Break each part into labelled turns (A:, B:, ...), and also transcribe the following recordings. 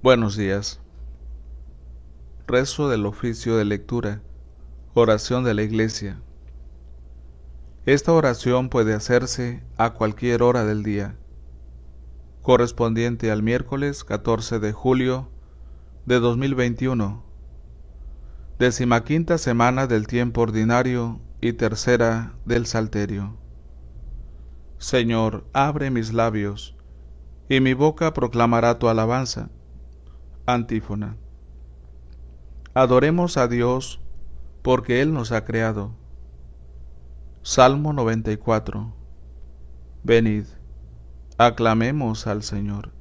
A: Buenos días. Rezo del oficio de lectura. Oración de la iglesia. Esta oración puede hacerse a cualquier hora del día, correspondiente al miércoles 14 de julio de 2021, quinta semana del tiempo ordinario y tercera del Salterio. Señor, abre mis labios, y mi boca proclamará tu alabanza Antífona. Adoremos a Dios porque Él nos ha creado. Salmo 94. Venid, aclamemos al Señor.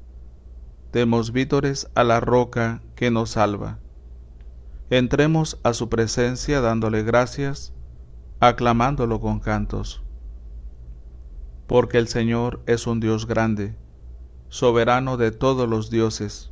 A: Demos vítores a la roca que nos salva. Entremos a su presencia dándole gracias, aclamándolo con cantos. Porque el Señor es un Dios grande, soberano de todos los dioses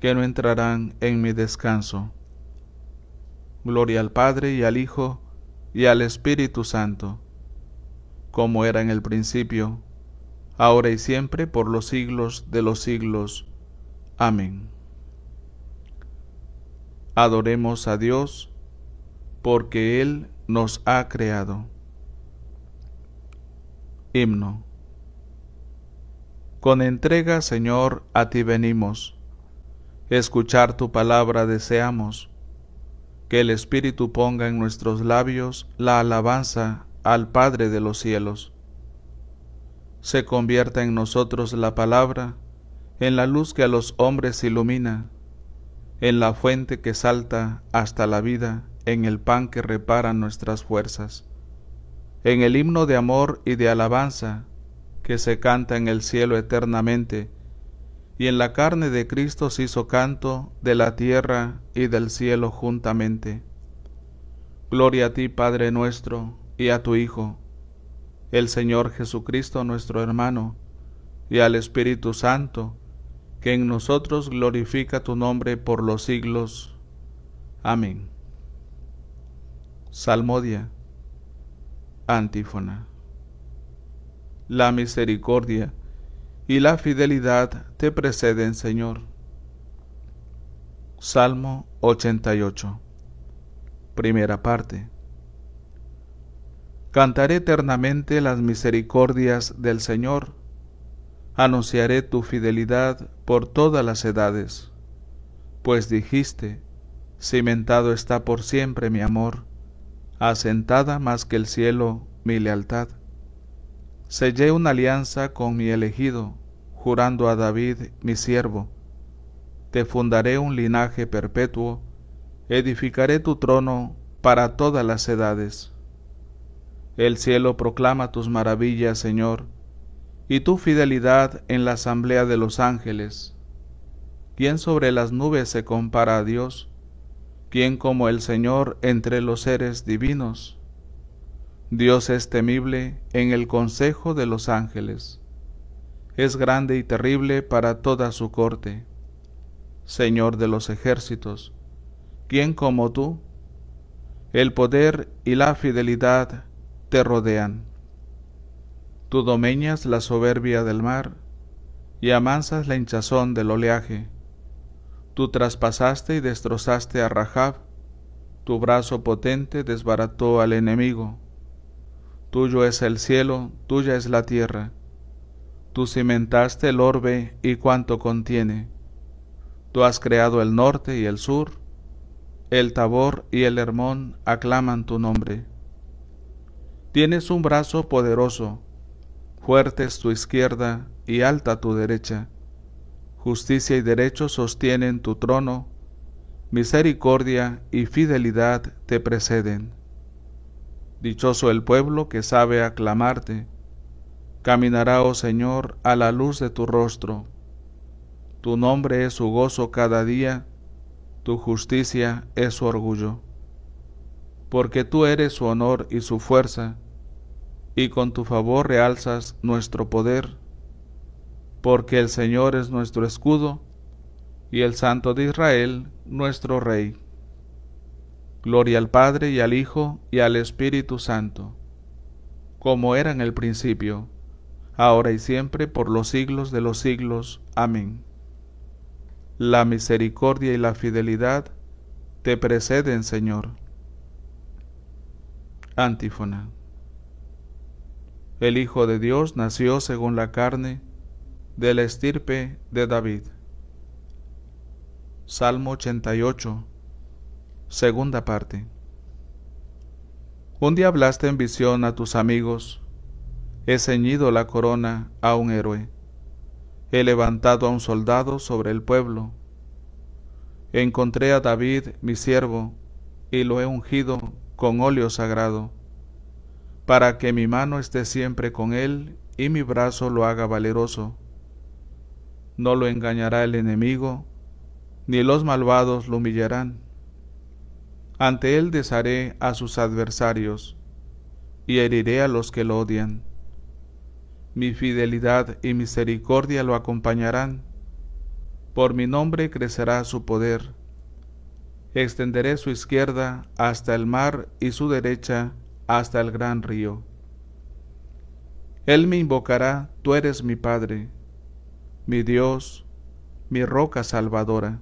A: que no entrarán en mi descanso. Gloria al Padre y al Hijo y al Espíritu Santo, como era en el principio, ahora y siempre, por los siglos de los siglos. Amén. Adoremos a Dios, porque Él nos ha creado. Himno. Con entrega, Señor, a ti venimos Escuchar tu palabra deseamos. Que el Espíritu ponga en nuestros labios la alabanza al Padre de los cielos. Se convierta en nosotros la palabra, en la luz que a los hombres ilumina, en la fuente que salta hasta la vida, en el pan que repara nuestras fuerzas, en el himno de amor y de alabanza que se canta en el cielo eternamente, y en la carne de Cristo se hizo canto de la tierra y del cielo juntamente. Gloria a ti, Padre nuestro, y a tu Hijo, el Señor Jesucristo nuestro hermano, y al Espíritu Santo, que en nosotros glorifica tu nombre por los siglos. Amén. Salmodia. Antífona. La misericordia y la fidelidad te preceden, Señor. Salmo 88 Primera parte Cantaré eternamente las misericordias del Señor. Anunciaré tu fidelidad por todas las edades. Pues dijiste, cimentado está por siempre mi amor, asentada más que el cielo mi lealtad sellé una alianza con mi elegido, jurando a David, mi siervo, te fundaré un linaje perpetuo, edificaré tu trono para todas las edades. El cielo proclama tus maravillas, Señor, y tu fidelidad en la asamblea de los ángeles. ¿Quién sobre las nubes se compara a Dios? ¿Quién como el Señor entre los seres divinos? Dios es temible en el consejo de los ángeles. Es grande y terrible para toda su corte. Señor de los ejércitos, ¿quién como tú? El poder y la fidelidad te rodean. Tú domeñas la soberbia del mar y amansas la hinchazón del oleaje. Tú traspasaste y destrozaste a Rahab, tu brazo potente desbarató al enemigo Tuyo es el cielo, tuya es la tierra. Tú cimentaste el orbe y cuanto contiene. Tú has creado el norte y el sur. El Tabor y el Hermón aclaman tu nombre. Tienes un brazo poderoso. Fuerte es tu izquierda y alta tu derecha. Justicia y derecho sostienen tu trono. Misericordia y fidelidad te preceden. Dichoso el pueblo que sabe aclamarte. Caminará, oh Señor, a la luz de tu rostro. Tu nombre es su gozo cada día, tu justicia es su orgullo. Porque tú eres su honor y su fuerza, y con tu favor realzas nuestro poder. Porque el Señor es nuestro escudo, y el Santo de Israel nuestro Rey. Gloria al Padre y al Hijo y al Espíritu Santo, como era en el principio, ahora y siempre, por los siglos de los siglos. Amén. La misericordia y la fidelidad te preceden, Señor. Antífona. El Hijo de Dios nació según la carne de la estirpe de David. Salmo 88 Segunda parte. Un día hablaste en visión a tus amigos, he ceñido la corona a un héroe, he levantado a un soldado sobre el pueblo, encontré a David, mi siervo, y lo he ungido con óleo sagrado, para que mi mano esté siempre con él y mi brazo lo haga valeroso. No lo engañará el enemigo, ni los malvados lo humillarán. Ante él desharé a sus adversarios y heriré a los que lo odian. Mi fidelidad y misericordia lo acompañarán. Por mi nombre crecerá su poder. Extenderé su izquierda hasta el mar y su derecha hasta el gran río. Él me invocará, tú eres mi Padre, mi Dios, mi roca salvadora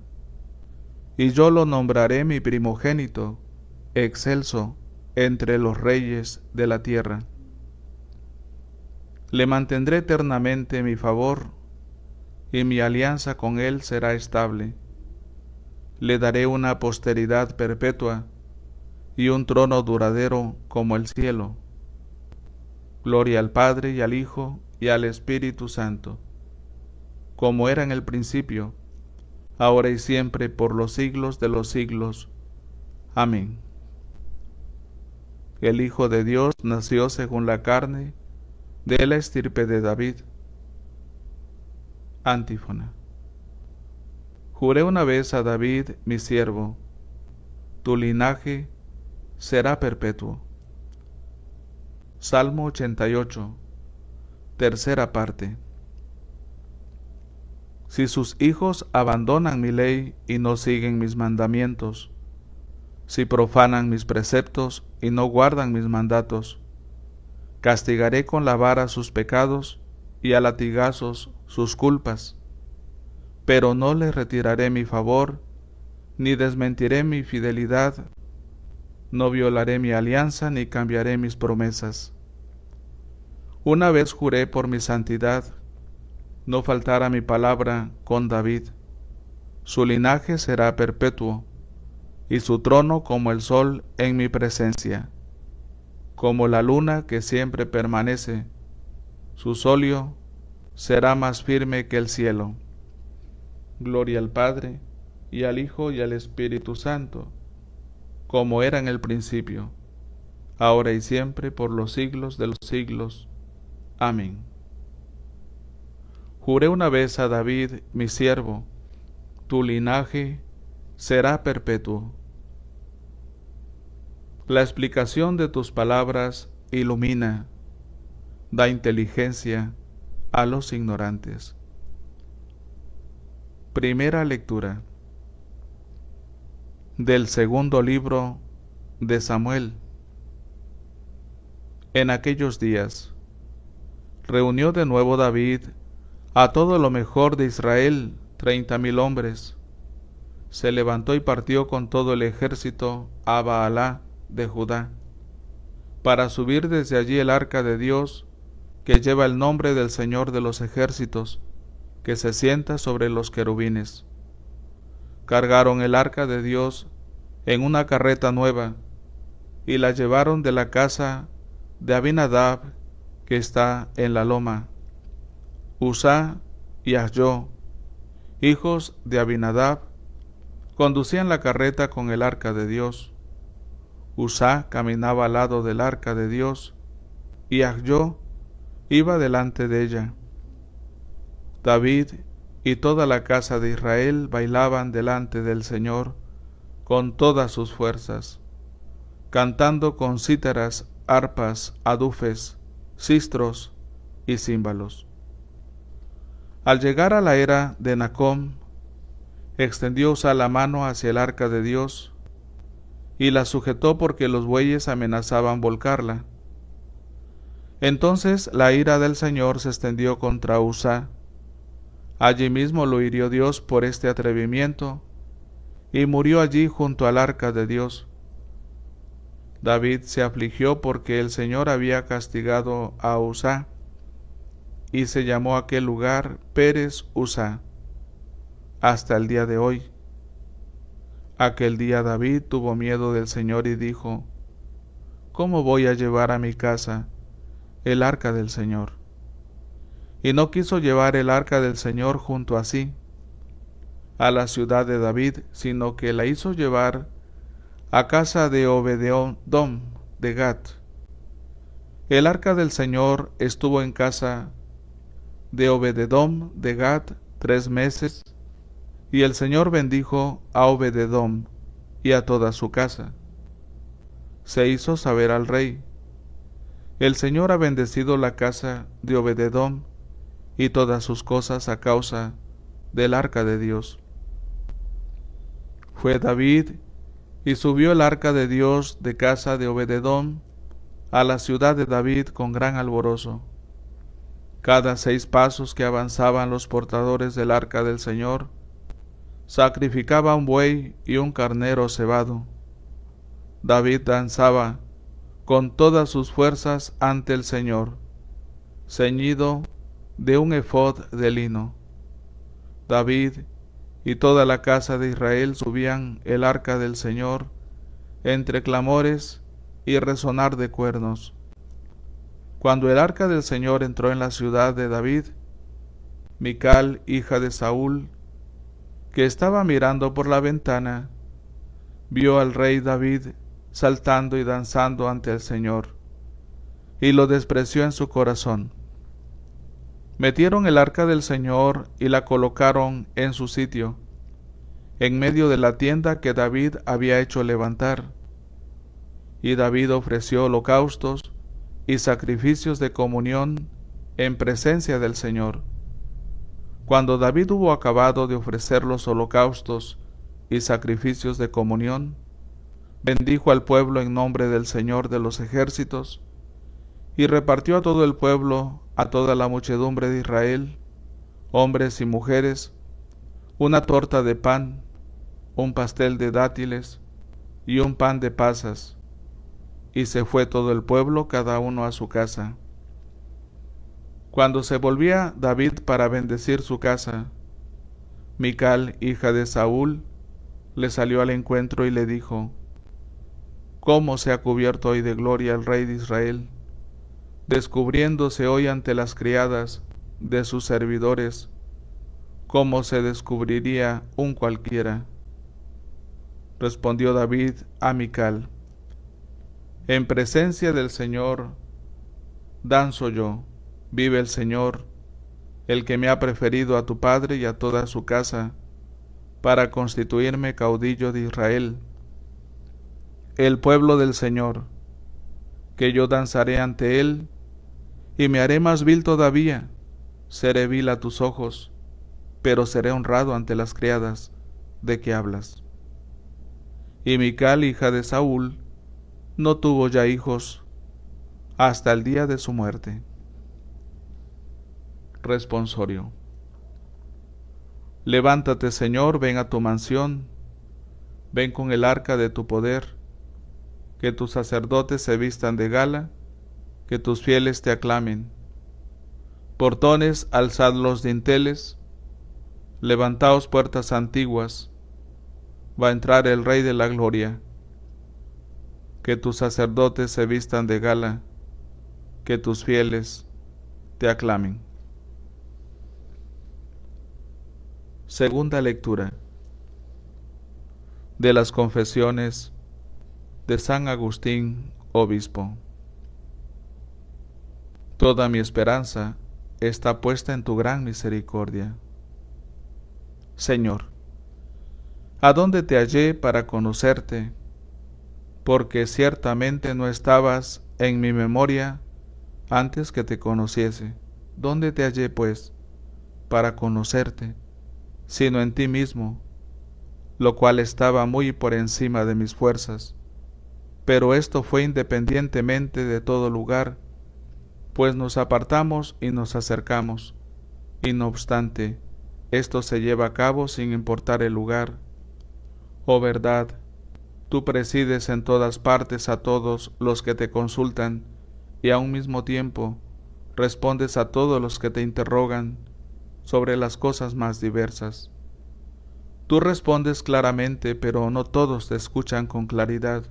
A: y yo lo nombraré mi primogénito, excelso entre los reyes de la tierra. Le mantendré eternamente mi favor, y mi alianza con él será estable. Le daré una posteridad perpetua y un trono duradero como el cielo. Gloria al Padre y al Hijo y al Espíritu Santo, como era en el principio, ahora y siempre, por los siglos de los siglos. Amén. El Hijo de Dios nació según la carne, de la estirpe de David. Antífona. Juré una vez a David, mi siervo, tu linaje será perpetuo. Salmo 88, tercera parte si sus hijos abandonan mi ley y no siguen mis mandamientos, si profanan mis preceptos y no guardan mis mandatos. Castigaré con la vara sus pecados y a latigazos sus culpas, pero no les retiraré mi favor, ni desmentiré mi fidelidad, no violaré mi alianza, ni cambiaré mis promesas. Una vez juré por mi santidad, no faltará mi palabra con David. Su linaje será perpetuo, y su trono como el sol en mi presencia, como la luna que siempre permanece. Su solio será más firme que el cielo. Gloria al Padre, y al Hijo, y al Espíritu Santo, como era en el principio, ahora y siempre, por los siglos de los siglos. Amén. Juré una vez a David, mi siervo, tu linaje será perpetuo. La explicación de tus palabras ilumina, da inteligencia a los ignorantes. Primera lectura del segundo libro de Samuel. En aquellos días reunió de nuevo David a todo lo mejor de Israel treinta mil hombres. Se levantó y partió con todo el ejército a Baalá de Judá, para subir desde allí el arca de Dios, que lleva el nombre del Señor de los ejércitos, que se sienta sobre los querubines. Cargaron el arca de Dios en una carreta nueva, y la llevaron de la casa de Abinadab, que está en la loma Usá y Ahyó, hijos de Abinadab, conducían la carreta con el arca de Dios. Usá caminaba al lado del arca de Dios y yo iba delante de ella. David y toda la casa de Israel bailaban delante del Señor con todas sus fuerzas, cantando con cítaras, arpas, adufes, sistros y címbalos. Al llegar a la era de Nacom, extendió Usa la mano hacia el arca de Dios y la sujetó porque los bueyes amenazaban volcarla. Entonces la ira del Señor se extendió contra Usa. Allí mismo lo hirió Dios por este atrevimiento, y murió allí junto al arca de Dios. David se afligió porque el Señor había castigado a Usa y se llamó aquel lugar Pérez Usa hasta el día de hoy. Aquel día David tuvo miedo del Señor y dijo, ¿Cómo voy a llevar a mi casa el arca del Señor? Y no quiso llevar el arca del Señor junto a sí, a la ciudad de David, sino que la hizo llevar a casa de Obedeón Dom de Gat. El arca del Señor estuvo en casa de Obededom de Gad tres meses, y el Señor bendijo a Obededom y a toda su casa. Se hizo saber al rey, el Señor ha bendecido la casa de Obededom y todas sus cosas a causa del arca de Dios. Fue David y subió el arca de Dios de casa de Obededom a la ciudad de David con gran alborozo. Cada seis pasos que avanzaban los portadores del arca del Señor, sacrificaba un buey y un carnero cebado. David danzaba con todas sus fuerzas ante el Señor, ceñido de un efod de lino. David y toda la casa de Israel subían el arca del Señor entre clamores y resonar de cuernos. Cuando el arca del Señor entró en la ciudad de David, Mical, hija de Saúl, que estaba mirando por la ventana, vio al rey David saltando y danzando ante el Señor, y lo despreció en su corazón. Metieron el arca del Señor y la colocaron en su sitio, en medio de la tienda que David había hecho levantar. Y David ofreció holocaustos y sacrificios de comunión en presencia del Señor. Cuando David hubo acabado de ofrecer los holocaustos y sacrificios de comunión, bendijo al pueblo en nombre del Señor de los ejércitos, y repartió a todo el pueblo, a toda la muchedumbre de Israel, hombres y mujeres, una torta de pan, un pastel de dátiles y un pan de pasas, y se fue todo el pueblo, cada uno a su casa. Cuando se volvía David para bendecir su casa, Mical, hija de Saúl, le salió al encuentro y le dijo, ¿Cómo se ha cubierto hoy de gloria el rey de Israel, descubriéndose hoy ante las criadas de sus servidores, ¿Cómo se descubriría un cualquiera? Respondió David a Mical, en presencia del Señor danzo yo, vive el Señor, el que me ha preferido a tu padre y a toda su casa, para constituirme caudillo de Israel, el pueblo del Señor, que yo danzaré ante él, y me haré más vil todavía, seré vil a tus ojos, pero seré honrado ante las criadas de que hablas. Y Mical, hija de Saúl, no tuvo ya hijos hasta el día de su muerte. Responsorio. Levántate, Señor, ven a tu mansión, ven con el arca de tu poder, que tus sacerdotes se vistan de gala, que tus fieles te aclamen. Portones, alzad los dinteles, levantaos puertas antiguas, va a entrar el Rey de la Gloria que tus sacerdotes se vistan de gala, que tus fieles te aclamen. Segunda lectura de las confesiones de San Agustín, obispo. Toda mi esperanza está puesta en tu gran misericordia. Señor, ¿a dónde te hallé para conocerte? porque ciertamente no estabas en mi memoria antes que te conociese. ¿Dónde te hallé, pues, para conocerte, sino en ti mismo, lo cual estaba muy por encima de mis fuerzas? Pero esto fue independientemente de todo lugar, pues nos apartamos y nos acercamos, y no obstante, esto se lleva a cabo sin importar el lugar. Oh verdad, Tú presides en todas partes a todos los que te consultan, y a un mismo tiempo respondes a todos los que te interrogan sobre las cosas más diversas. Tú respondes claramente, pero no todos te escuchan con claridad.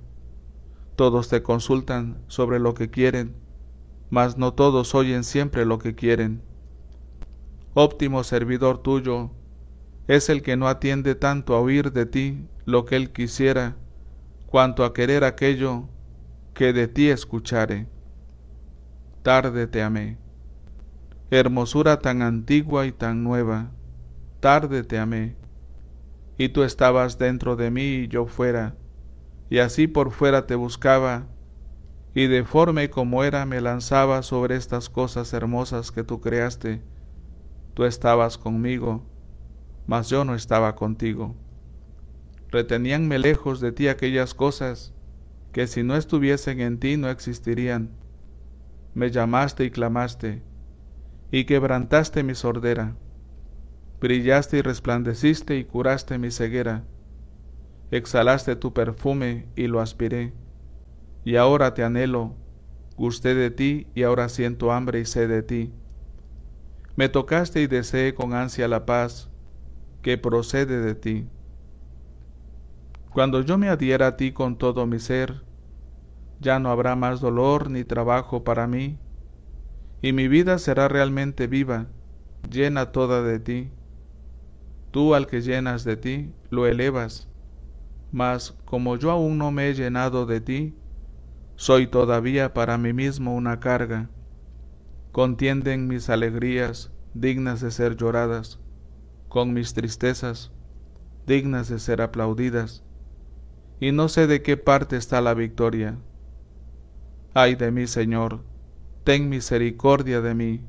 A: Todos te consultan sobre lo que quieren, mas no todos oyen siempre lo que quieren. Óptimo servidor tuyo es el que no atiende tanto a oír de ti lo que él quisiera, cuanto a querer aquello que de ti escuchare. Tarde te amé. Hermosura tan antigua y tan nueva, tarde te amé. Y tú estabas dentro de mí y yo fuera, y así por fuera te buscaba, y deforme como era me lanzaba sobre estas cosas hermosas que tú creaste. Tú estabas conmigo, mas yo no estaba contigo reteníanme lejos de ti aquellas cosas que si no estuviesen en ti no existirían. Me llamaste y clamaste, y quebrantaste mi sordera. Brillaste y resplandeciste y curaste mi ceguera. Exhalaste tu perfume y lo aspiré. Y ahora te anhelo, gusté de ti y ahora siento hambre y sé de ti. Me tocaste y deseé con ansia la paz que procede de ti. Cuando yo me adhiera a ti con todo mi ser, ya no habrá más dolor ni trabajo para mí, y mi vida será realmente viva, llena toda de ti. Tú al que llenas de ti, lo elevas. Mas como yo aún no me he llenado de ti, soy todavía para mí mismo una carga. Contienden mis alegrías, dignas de ser lloradas, con mis tristezas, dignas de ser aplaudidas y no sé de qué parte está la victoria. Ay de mí, Señor, ten misericordia de mí.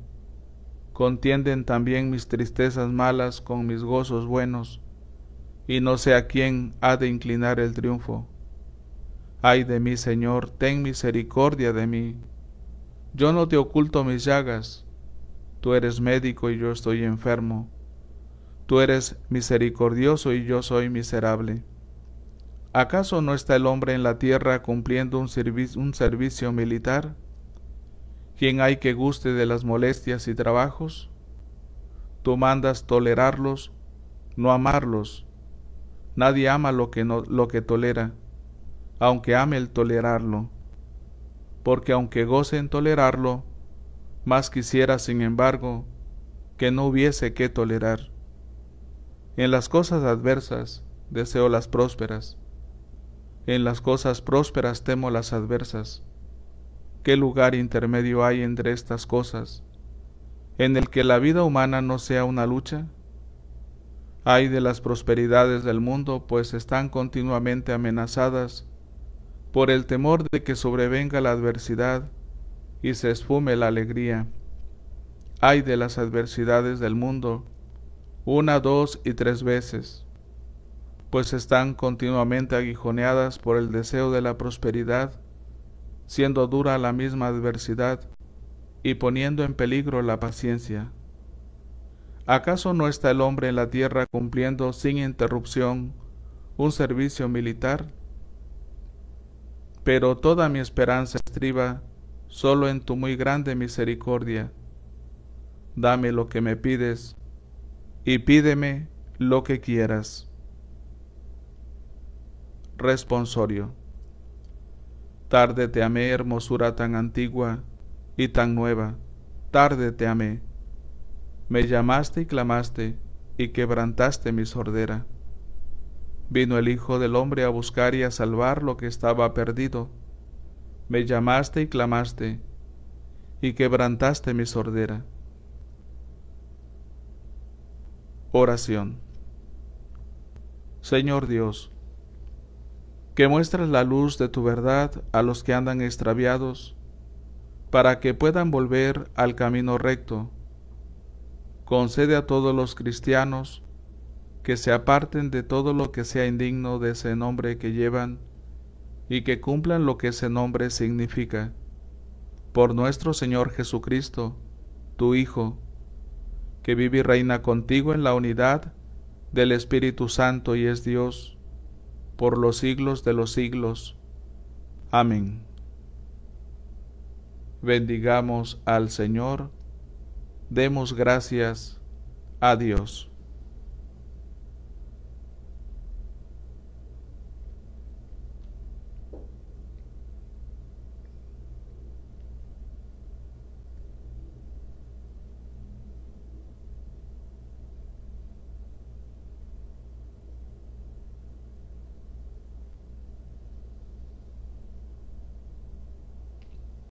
A: Contienden también mis tristezas malas con mis gozos buenos, y no sé a quién ha de inclinar el triunfo. Ay de mí, Señor, ten misericordia de mí. Yo no te oculto mis llagas, tú eres médico y yo estoy enfermo. Tú eres misericordioso y yo soy miserable. ¿Acaso no está el hombre en la tierra cumpliendo un, un servicio militar? ¿Quién hay que guste de las molestias y trabajos? Tú mandas tolerarlos, no amarlos. Nadie ama lo que, no, lo que tolera, aunque ame el tolerarlo. Porque aunque goce en tolerarlo, más quisiera, sin embargo, que no hubiese que tolerar. En las cosas adversas deseo las prósperas, en las cosas prósperas temo las adversas. ¿Qué lugar intermedio hay entre estas cosas? En el que la vida humana no sea una lucha. Hay de las prosperidades del mundo, pues están continuamente amenazadas por el temor de que sobrevenga la adversidad y se esfume la alegría. Hay de las adversidades del mundo, una, dos y tres veces pues están continuamente aguijoneadas por el deseo de la prosperidad, siendo dura la misma adversidad y poniendo en peligro la paciencia. ¿Acaso no está el hombre en la tierra cumpliendo sin interrupción un servicio militar? Pero toda mi esperanza estriba solo en tu muy grande misericordia. Dame lo que me pides y pídeme lo que quieras. Responsorio. Tarde te amé, hermosura tan antigua y tan nueva, tarde te amé. Me llamaste y clamaste, y quebrantaste mi sordera. Vino el Hijo del Hombre a buscar y a salvar lo que estaba perdido. Me llamaste y clamaste, y quebrantaste mi sordera. Oración. Señor Dios, que muestres la luz de tu verdad a los que andan extraviados, para que puedan volver al camino recto. Concede a todos los cristianos que se aparten de todo lo que sea indigno de ese nombre que llevan y que cumplan lo que ese nombre significa. Por nuestro Señor Jesucristo, tu Hijo, que vive y reina contigo en la unidad del Espíritu Santo y es Dios por los siglos de los siglos. Amén. Bendigamos al Señor, demos gracias a Dios.